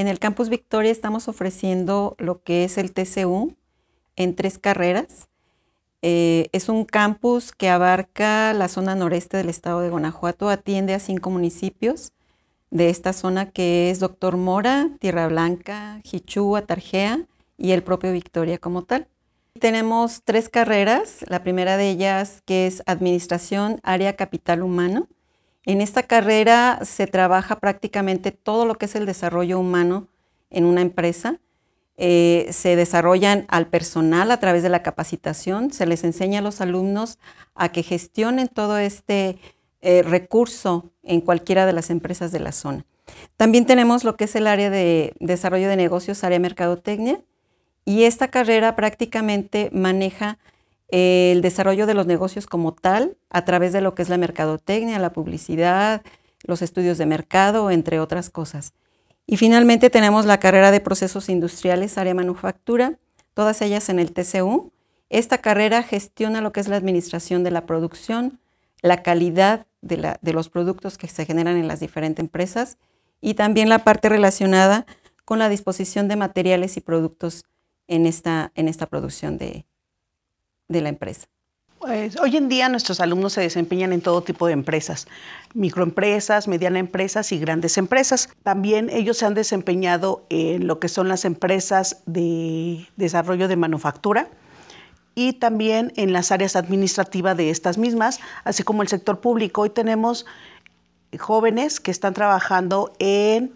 En el Campus Victoria estamos ofreciendo lo que es el TCU en tres carreras. Eh, es un campus que abarca la zona noreste del estado de Guanajuato, atiende a cinco municipios de esta zona que es Doctor Mora, Tierra Blanca, Jichúa, Tarjea y el propio Victoria como tal. Tenemos tres carreras, la primera de ellas que es Administración, Área Capital Humano, en esta carrera se trabaja prácticamente todo lo que es el desarrollo humano en una empresa. Eh, se desarrollan al personal a través de la capacitación, se les enseña a los alumnos a que gestionen todo este eh, recurso en cualquiera de las empresas de la zona. También tenemos lo que es el área de desarrollo de negocios, área mercadotecnia, y esta carrera prácticamente maneja el desarrollo de los negocios como tal a través de lo que es la mercadotecnia, la publicidad, los estudios de mercado, entre otras cosas. Y finalmente tenemos la carrera de procesos industriales, área manufactura, todas ellas en el TCU. Esta carrera gestiona lo que es la administración de la producción, la calidad de, de los productos que se generan en las diferentes empresas y también la parte relacionada con la disposición de materiales y productos en esta, en esta producción de, de la empresa? Pues, hoy en día nuestros alumnos se desempeñan en todo tipo de empresas, microempresas, medianas empresas y grandes empresas. También ellos se han desempeñado en lo que son las empresas de desarrollo de manufactura y también en las áreas administrativas de estas mismas, así como el sector público. Hoy tenemos jóvenes que están trabajando en,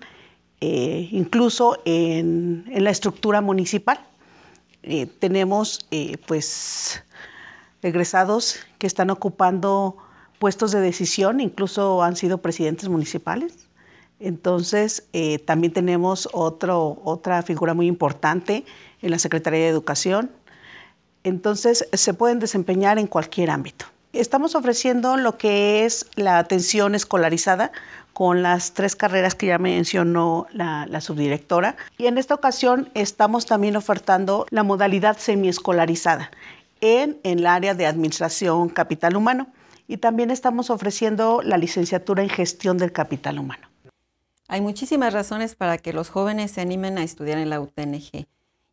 eh, incluso en la estructura municipal. Eh, tenemos eh, pues egresados que están ocupando puestos de decisión, incluso han sido presidentes municipales. Entonces, eh, también tenemos otra figura muy importante en la Secretaría de Educación. Entonces, se pueden desempeñar en cualquier ámbito. Estamos ofreciendo lo que es la atención escolarizada con las tres carreras que ya mencionó la, subdirectora. Y en esta ocasión estamos también ofertando la modalidad semiescolarizada en, en el área de Administración Capital Humano. Y también estamos ofreciendo la licenciatura en Gestión del Capital Humano. Hay muchísimas razones para que los jóvenes se animen a estudiar en la UTNG.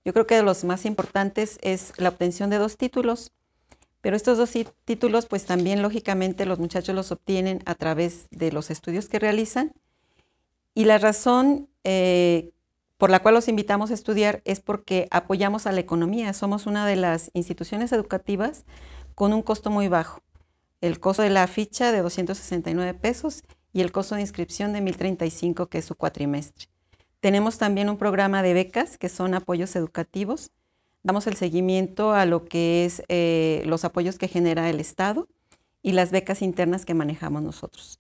Yo creo que de los más importantes es la obtención de dos títulos, pero estos dos títulos, pues también lógicamente los muchachos los obtienen a través de los estudios que realizan. Y la razón eh, por la cual los invitamos a estudiar es porque apoyamos a la economía. Somos una de las instituciones educativas con un costo muy bajo. El costo de la ficha de 269 pesos y el costo de inscripción de 1035, que es su cuatrimestre. Tenemos también un programa de becas, que son apoyos educativos, damos el seguimiento a lo que es eh, los apoyos que genera el Estado y las becas internas que manejamos nosotros.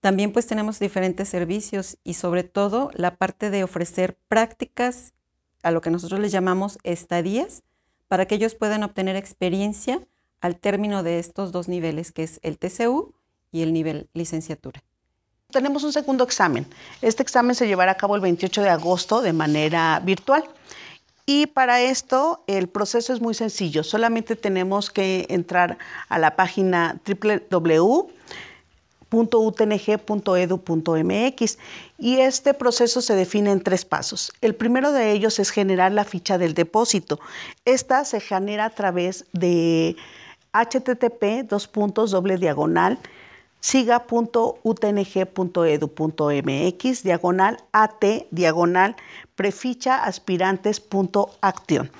También pues tenemos diferentes servicios y sobre todo la parte de ofrecer prácticas a lo que nosotros les llamamos estadías para que ellos puedan obtener experiencia al término de estos dos niveles que es el TCU y el nivel licenciatura tenemos un segundo examen. Este examen se llevará a cabo el 28 de agosto de manera virtual. Y para esto el proceso es muy sencillo, solamente tenemos que entrar a la página www.utng.edu.mx y este proceso se define en tres pasos. El primero de ellos es generar la ficha del depósito. Esta se genera a través de http dos puntos doble diagonal siga.utng.edu.mx, diagonal AT, diagonal preficha aspirantes.acción.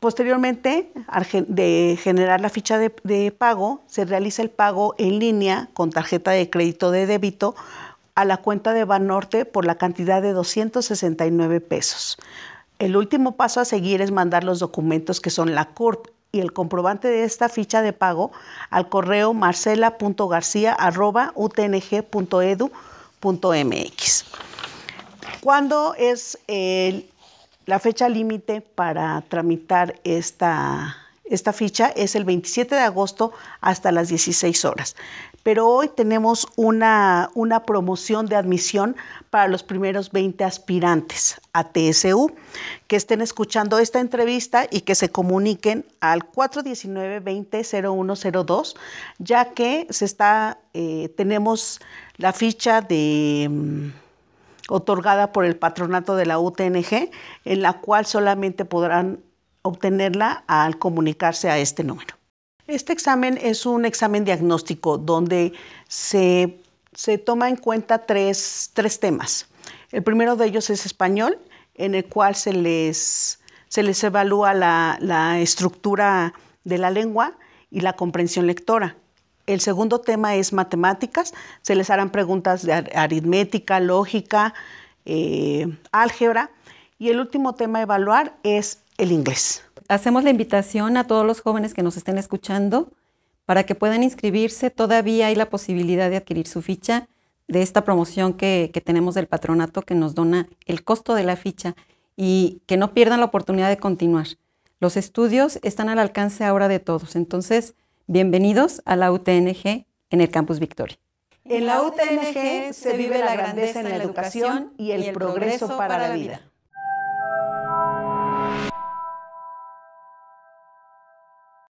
Posteriormente, de generar la ficha de, de, pago, se realiza el pago en línea con tarjeta de crédito de débito a la cuenta de Banorte por la cantidad de 269 pesos. El último paso a seguir es mandar los documentos que son la CURP, y el comprobante de esta ficha de pago al correo marcela.garcía.utng.edu.mx. ¿Cuándo es la fecha límite para tramitar esta esta ficha es el 27 de agosto hasta las 16 horas. Pero hoy tenemos una, una promoción de admisión para los primeros 20 aspirantes a TSU que estén escuchando esta entrevista y que se comuniquen al 419 20 ya que se está, eh, tenemos la ficha de... Mm, otorgada por el patronato de la UTNG, en la cual solamente podrán obtenerla al comunicarse a este número. Este examen es un examen diagnóstico donde se, se toma en cuenta tres, temas. El primero de ellos es español, en el cual se les, se les evalúa la, estructura de la lengua y la comprensión lectora. El segundo tema es matemáticas. Se les harán preguntas de aritmética, lógica, eh, álgebra. Y el último tema a evaluar es el inglés. Hacemos la invitación a todos los jóvenes que nos estén escuchando para que puedan inscribirse. Todavía hay la posibilidad de adquirir su ficha de esta promoción que, tenemos del patronato que nos dona el costo de la ficha y que no pierdan la oportunidad de continuar. Los estudios están al alcance ahora de todos. Entonces, bienvenidos a la UTNG en el Campus Victoria. En la UTNG se vive la grandeza en la educación y el progreso para la vida.